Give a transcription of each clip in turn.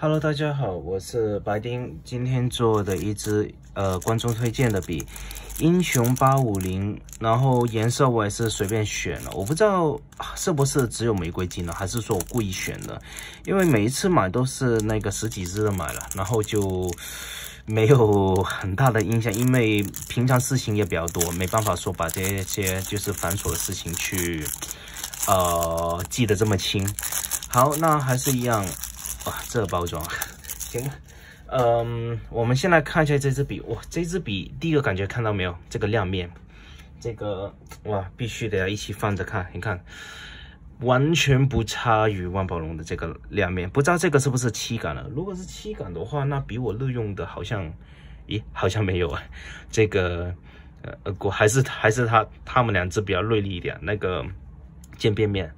Hello，大家好，我是白丁。今天做的一支呃，观众推荐的笔，英雄八五零。然后颜色我也是随便选了，我不知道是不是只有玫瑰金了，还是说我故意选的？因为每一次买都是那个十几支的买了，然后就没有很大的印象，因为平常事情也比较多，没办法说把这些就是繁琐的事情去呃记得这么清。好，那还是一样。哇，这包装行嗯，我们先来看一下这支笔。哇，这支笔第一个感觉看到没有？这个亮面，这个哇，必须得要一起放着看，你看，完全不差于万宝龙的这个亮面。不知道这个是不是漆感了？如果是漆感的话，那比我日用的好像，咦，好像没有啊。这个呃呃，我还是还是他他们两只比较锐利一点，那个渐变面。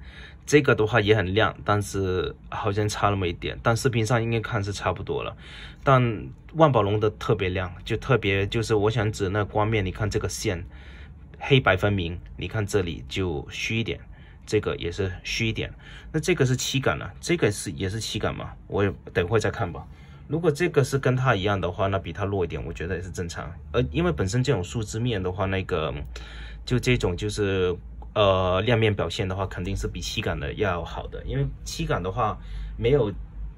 这个的话也很亮，但是好像差那么一点，但视频上应该看是差不多了。但万宝龙的特别亮，就特别就是我想指那光面，你看这个线黑白分明，你看这里就虚一点，这个也是虚一点。那这个是七感了，这个是也是七感嘛？我也等会再看吧。如果这个是跟它一样的话，那比它弱一点，我觉得也是正常。呃，因为本身这种树脂面的话，那个就这种就是。呃，亮面表现的话，肯定是比七杆的要好的，因为七杆的话，没有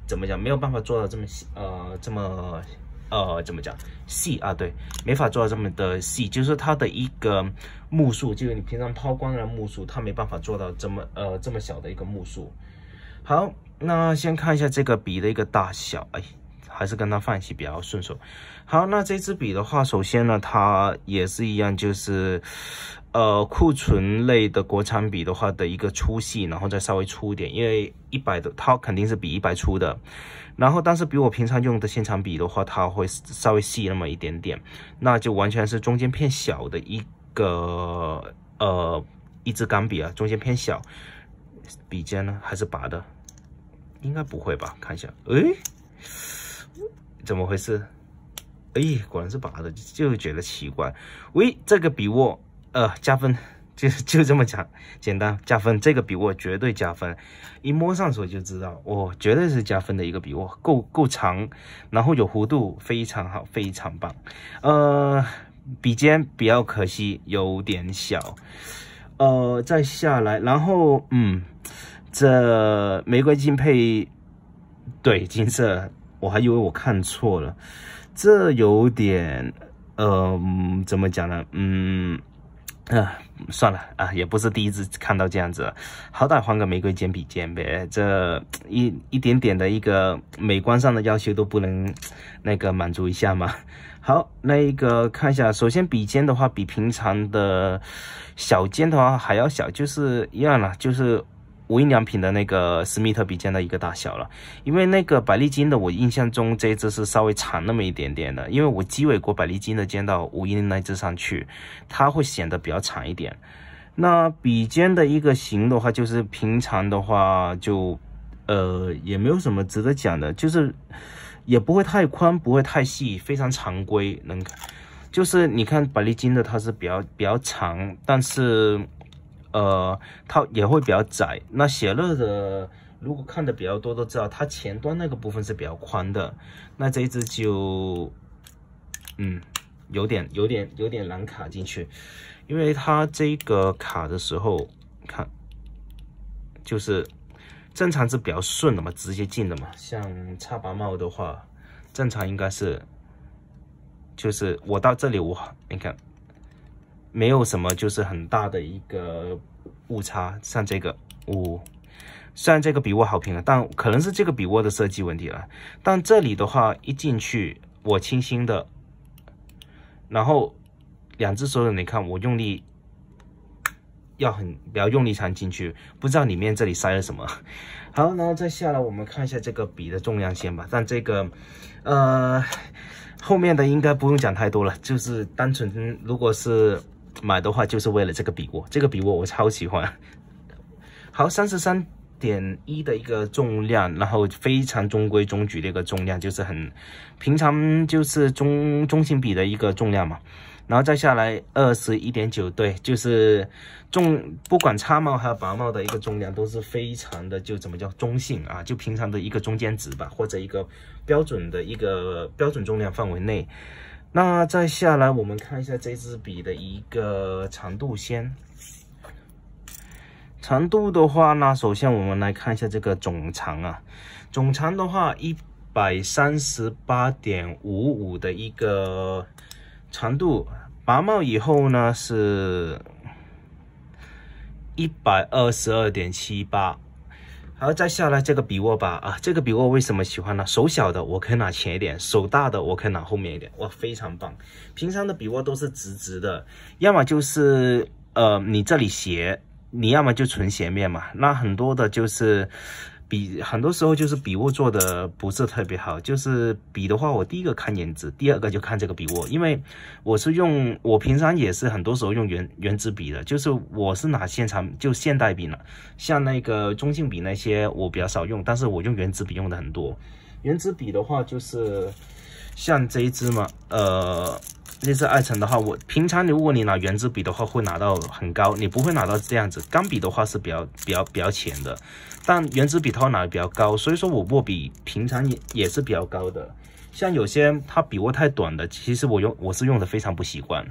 怎么讲，没有办法做到这么细，呃，这么呃，怎么讲细啊？对，没法做到这么的细，就是它的一个目数，就是你平常抛光的目数，它没办法做到这么呃这么小的一个目数。好，那先看一下这个笔的一个大小，哎，还是跟它放一起比较顺手。好，那这支笔的话，首先呢，它也是一样，就是，呃，库存类的国产笔的话的一个粗细，然后再稍微粗一点，因为一百的它肯定是比一百粗的，然后但是比我平常用的现场笔的话，它会稍微细那么一点点，那就完全是中间偏小的一个，呃，一支钢笔啊，中间偏小，笔尖呢还是拔的，应该不会吧？看一下，哎，怎么回事？哎，果然是拔的，就觉得奇怪。喂，这个笔握，呃，加分，就就这么简简单加分。这个笔握绝对加分，一摸上手就知道，哦，绝对是加分的一个笔握，够够长，然后有弧度，非常好，非常棒。呃，笔尖比较可惜，有点小。呃，再下来，然后嗯，这玫瑰金配，对，金色，我还以为我看错了。这有点，呃，怎么讲呢？嗯，啊，算了啊，也不是第一次看到这样子，好歹换个玫瑰尖笔尖呗，这一一点点的一个美观上的要求都不能那个满足一下吗？好，那一个看一下，首先笔尖的话，比平常的小尖的话还要小，就是一样了，就是。无印良品的那个史密特笔尖的一个大小了，因为那个百利金的，我印象中这一支是稍微长那么一点点的，因为我机尾过百利金的尖到无印那支上去，它会显得比较长一点。那笔尖的一个形的话，就是平常的话就，呃，也没有什么值得讲的，就是也不会太宽，不会太细，非常常规。能，就是你看百利金的它是比较比较长，但是。呃，它也会比较窄。那雪乐的，如果看的比较多都知道，它前端那个部分是比较宽的。那这一只就，嗯，有点、有点、有点难卡进去，因为它这个卡的时候，看，就是正常是比较顺的嘛，直接进的嘛。像叉拔帽的话，正常应该是，就是我到这里，我你看。没有什么，就是很大的一个误差。像这个，虽然这个笔握好评了，但可能是这个笔握的设计问题了。但这里的话，一进去，我轻轻的，然后两只手的，你看我用力要很比较用力才进去，不知道里面这里塞了什么。好，然后再下来，我们看一下这个笔的重量先吧。但这个，呃，后面的应该不用讲太多了，就是单纯如果是。买的话就是为了这个笔握，这个笔握我超喜欢。好，三十三点一的一个重量，然后非常中规中矩的一个重量，就是很平常，就是中中性笔的一个重量嘛。然后再下来二十一点九，对，就是重，不管叉帽还有拔帽的一个重量都是非常的，就怎么叫中性啊？就平常的一个中间值吧，或者一个标准的一个标准重量范围内。那再下来，我们看一下这支笔的一个长度先。长度的话，那首先我们来看一下这个总长啊，总长的话一百三十八点五五的一个长度，拔帽以后呢是一百二十二点七八。好，再下来这个笔握吧啊，这个笔握为什么喜欢呢？手小的我可以拿前一点，手大的我可以拿后面一点，哇，非常棒！平常的笔握都是直直的，要么就是呃你这里斜，你要么就纯斜面嘛，那很多的就是。笔很多时候就是笔握做的不是特别好，就是笔的话，我第一个看颜值，第二个就看这个笔握，因为我是用，我平常也是很多时候用圆圆珠笔的，就是我是拿现场就现代笔呢，像那个中性笔那些我比较少用，但是我用圆珠笔用的很多，圆珠笔的话就是像这一支嘛，呃。那似二层的话，我平常你如果你拿圆珠笔的话，会拿到很高，你不会拿到这样子。钢笔的话是比较比较比较浅的，但圆珠笔它拿的比较高，所以说我握笔平常也也是比较高的。像有些他笔握太短的，其实我用我是用的非常不习惯。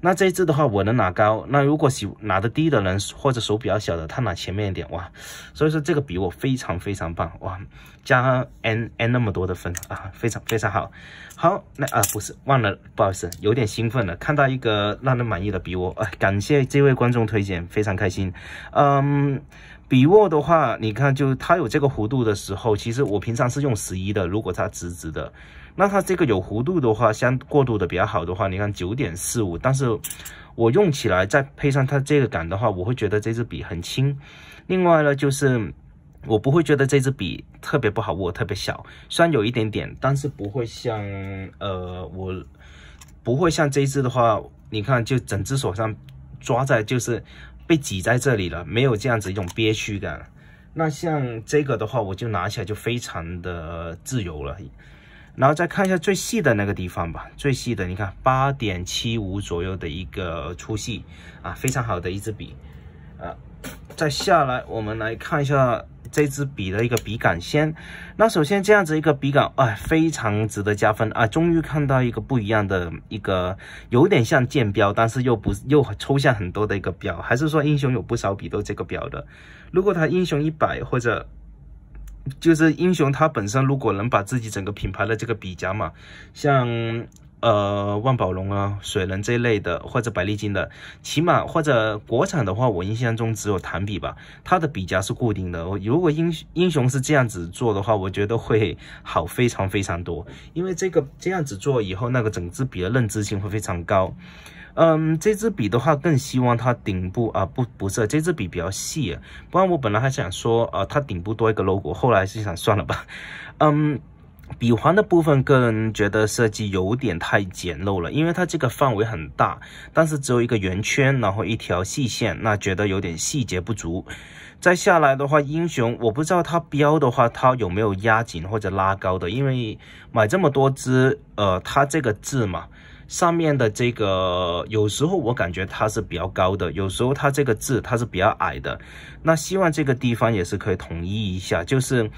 那这支的话我能拿高，那如果喜拿的低的人或者手比较小的，他拿前面一点哇，所以说这个笔我非常非常棒哇，加 N N 那么多的分啊，非常非常好。好，那啊不是忘了，不好意思。有点兴奋了，看到一个让人满意的笔握，哎，感谢这位观众推荐，非常开心。嗯，笔握的话，你看，就它有这个弧度的时候，其实我平常是用十一的。如果它直直的，那它这个有弧度的话，相过渡的比较好的话，你看九点四五。但是我用起来再配上它这个杆的话，我会觉得这支笔很轻。另外呢，就是我不会觉得这支笔特别不好握，特别小，虽然有一点点，但是不会像呃我。不会像这只的话，你看，就整只手上抓在就是被挤在这里了，没有这样子一种憋屈感。那像这个的话，我就拿起来就非常的自由了。然后再看一下最细的那个地方吧，最细的你看八点七五左右的一个粗细啊，非常好的一支笔啊。再下来我们来看一下。这支笔的一个笔杆先，那首先这样子一个笔杆，哎，非常值得加分啊！终于看到一个不一样的一个，有点像剑标，但是又不又抽象很多的一个标，还是说英雄有不少笔都这个标的。如果他英雄一百或者就是英雄他本身如果能把自己整个品牌的这个笔夹嘛，像。呃，万宝龙啊、水龙这一类的，或者百利金的，起码或者国产的话，我印象中只有弹笔吧，它的笔夹是固定的。如果英英雄是这样子做的话，我觉得会好非常非常多，因为这个这样子做以后，那个整支笔的认知性会非常高。嗯，这支笔的话，更希望它顶部啊，不不是，这支笔比较细，不然我本来还想说啊，它顶部多一个 logo，后来心想算了吧。嗯。笔环的部分，个人觉得设计有点太简陋了，因为它这个范围很大，但是只有一个圆圈，然后一条细线，那觉得有点细节不足。再下来的话，英雄，我不知道它标的话，它有没有压紧或者拉高的，因为买这么多只，呃，它这个字嘛。上面的这个有时候我感觉它是比较高的，有时候它这个字它是比较矮的。那希望这个地方也是可以统一一下，就是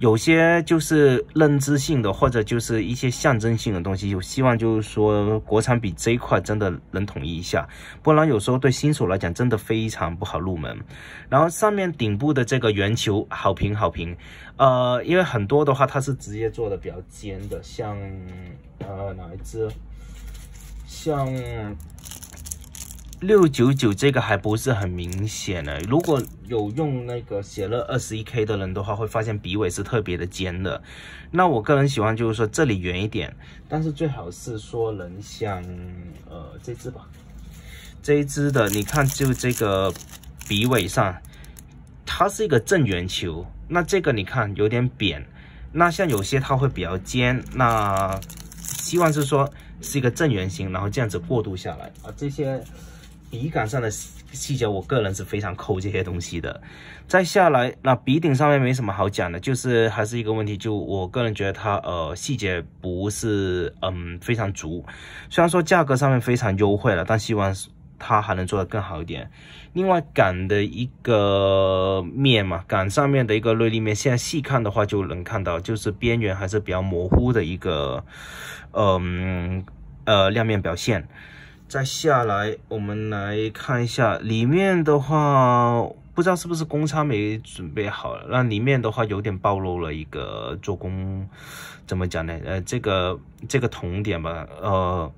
有些就是认知性的或者就是一些象征性的东西，希望就是说国产笔这一块真的能统一一下，不然有时候对新手来讲真的非常不好入门。然后上面顶部的这个圆球，好评好评。呃，因为很多的话它是直接做的比较尖的，像呃哪一只？像六九九这个还不是很明显呢，如果有用那个写了二十一 K 的人的话，会发现笔尾是特别的尖的。那我个人喜欢就是说这里圆一点，但是最好是说能像呃这只吧，这一只的你看就这个笔尾上，它是一个正圆球。那这个你看有点扁，那像有些它会比较尖，那希望是说。是一个正圆形，然后这样子过渡下来啊，这些笔杆上的细细节，我个人是非常抠这些东西的。再下来，那笔顶上面没什么好讲的，就是还是一个问题，就我个人觉得它呃细节不是嗯非常足。虽然说价格上面非常优惠了，但希望。它还能做得更好一点。另外，杆的一个面嘛，杆上面的一个锐利面，现在细看的话就能看到，就是边缘还是比较模糊的一个，嗯呃亮面表现。再下来，我们来看一下里面的话。不知道是不是公差没准备好，那里面的话有点暴露了一个做工，怎么讲呢？呃，这个这个铜点吧，呃，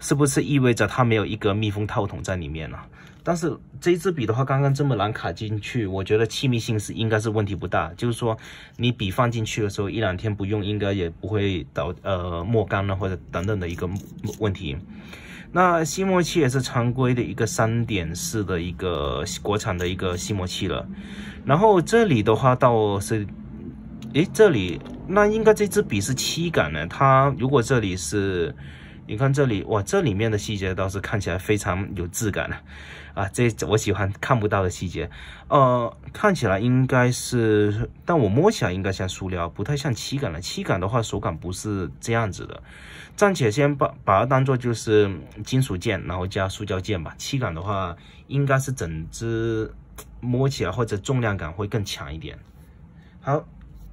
是不是意味着它没有一个密封套筒在里面呢？但是这支笔的话，刚刚这么难卡进去，我觉得气密性是应该是问题不大。就是说，你笔放进去的时候，一两天不用，应该也不会导呃墨干了或者等等的一个问题。那吸墨器也是常规的一个三点四的一个国产的一个吸墨器了，然后这里的话倒是，诶，这里那应该这支笔是七杆呢，它如果这里是。你看这里，哇，这里面的细节倒是看起来非常有质感了，啊，这我喜欢看不到的细节，呃，看起来应该是，但我摸起来应该像塑料，不太像漆感了。漆感的话，手感不是这样子的，暂且先把把它当做就是金属件，然后加塑胶件吧。漆感的话，应该是整只摸起来或者重量感会更强一点。好。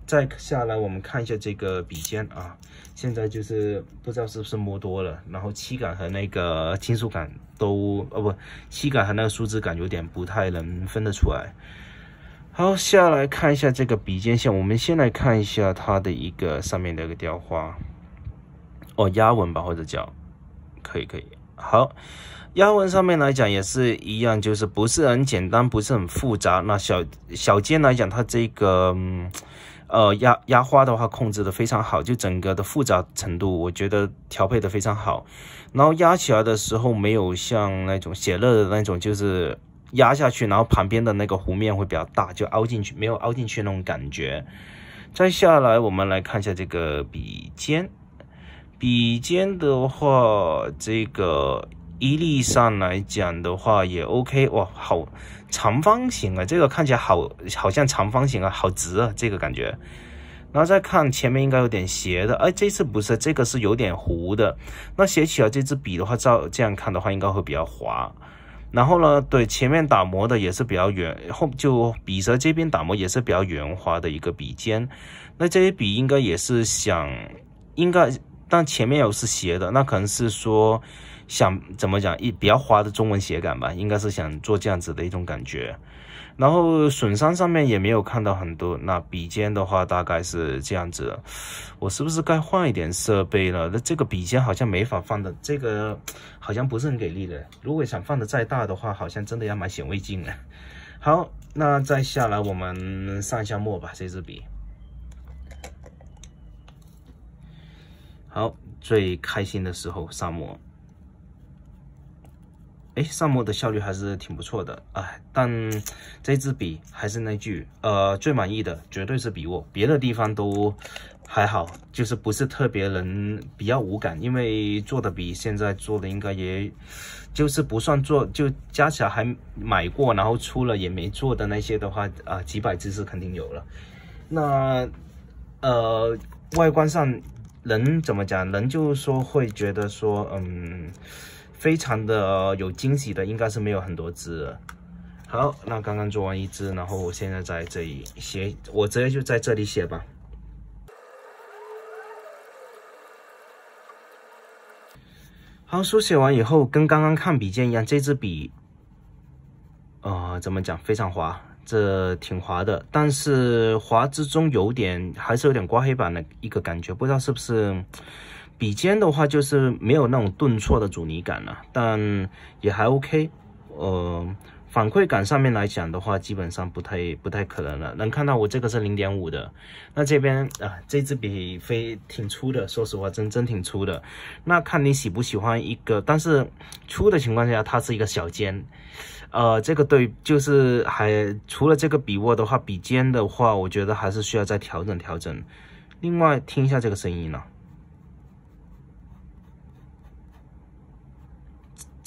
再下来，我们看一下这个笔尖啊。现在就是不知道是不是摸多了，然后漆感和那个金属感都哦不，漆感和那个树脂感有点不太能分得出来。好，下来看一下这个笔尖线。我们先来看一下它的一个上面的一个雕花，哦，压纹吧或者叫，可以可以。好，压纹上面来讲也是一样，就是不是很简单，不是很复杂。那小小尖来讲，它这个。呃，压压花的话控制的非常好，就整个的复杂程度，我觉得调配的非常好。然后压起来的时候，没有像那种写乐的那种，就是压下去，然后旁边的那个弧面会比较大，就凹进去，没有凹进去那种感觉。再下来，我们来看一下这个笔尖，笔尖的话，这个。一例上来讲的话也 OK，哇，好长方形啊！这个看起来好，好像长方形啊，好直啊，这个感觉。然后再看前面应该有点斜的，哎，这次不是，这个是有点弧的。那写起来这支笔的话，照这样看的话，应该会比较滑。然后呢，对前面打磨的也是比较圆，后就笔舌这边打磨也是比较圆滑的一个笔尖。那这些笔应该也是想，应该，但前面有是斜的，那可能是说。想怎么讲一比较花的中文写感吧，应该是想做这样子的一种感觉。然后损伤上面也没有看到很多。那笔尖的话大概是这样子。我是不是该换一点设备了？那这个笔尖好像没法放的，这个好像不是很给力的。如果想放的再大的话，好像真的要买显微镜了。好，那再下来我们上下墨吧，这支笔。好，最开心的时候上墨。哎，上墨的效率还是挺不错的哎，但这支笔还是那句，呃，最满意的绝对是笔握，别的地方都还好，就是不是特别能比较无感，因为做的笔现在做的应该也，就是不算做，就加起来还买过，然后出了也没做的那些的话啊，几百支是肯定有了。那呃，外观上能怎么讲？能就是说会觉得说，嗯。非常的有惊喜的，应该是没有很多只。好，那刚刚做完一支，然后我现在在这里写，我直接就在这里写吧。好，书写完以后，跟刚刚看笔尖一样，这支笔，呃，怎么讲，非常滑，这挺滑的，但是滑之中有点，还是有点刮黑板的一个感觉，不知道是不是。笔尖的话就是没有那种顿挫的阻尼感了，但也还 OK，呃，反馈感上面来讲的话，基本上不太不太可能了。能看到我这个是零点五的，那这边啊，这支笔非挺粗的，说实话真真挺粗的。那看你喜不喜欢一个，但是粗的情况下，它是一个小尖，呃，这个对，就是还除了这个笔握的话，笔尖的话，我觉得还是需要再调整调整。另外听一下这个声音了。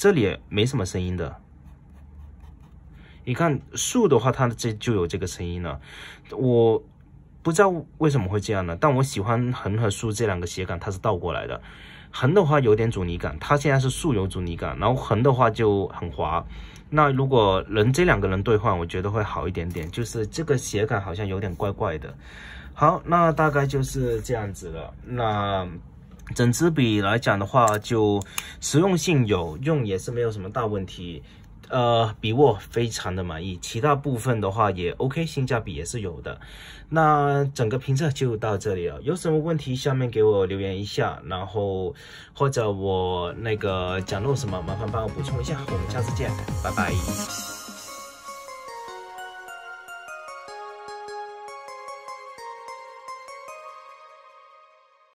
这里没什么声音的，你看竖的话，它这就有这个声音了。我不知道为什么会这样呢？但我喜欢横和竖这两个斜杆，它是倒过来的。横的话有点阻尼感，它现在是竖有阻尼感，然后横的话就很滑。那如果能这两个人兑换，我觉得会好一点点。就是这个斜杆好像有点怪怪的。好，那大概就是这样子了。那。整支笔来讲的话，就实用性有用也是没有什么大问题，呃，笔握非常的满意，其他部分的话也 OK，性价比也是有的。那整个评测就到这里了，有什么问题下面给我留言一下，然后或者我那个讲漏什么，麻烦帮我补充一下。我们下次见，拜拜。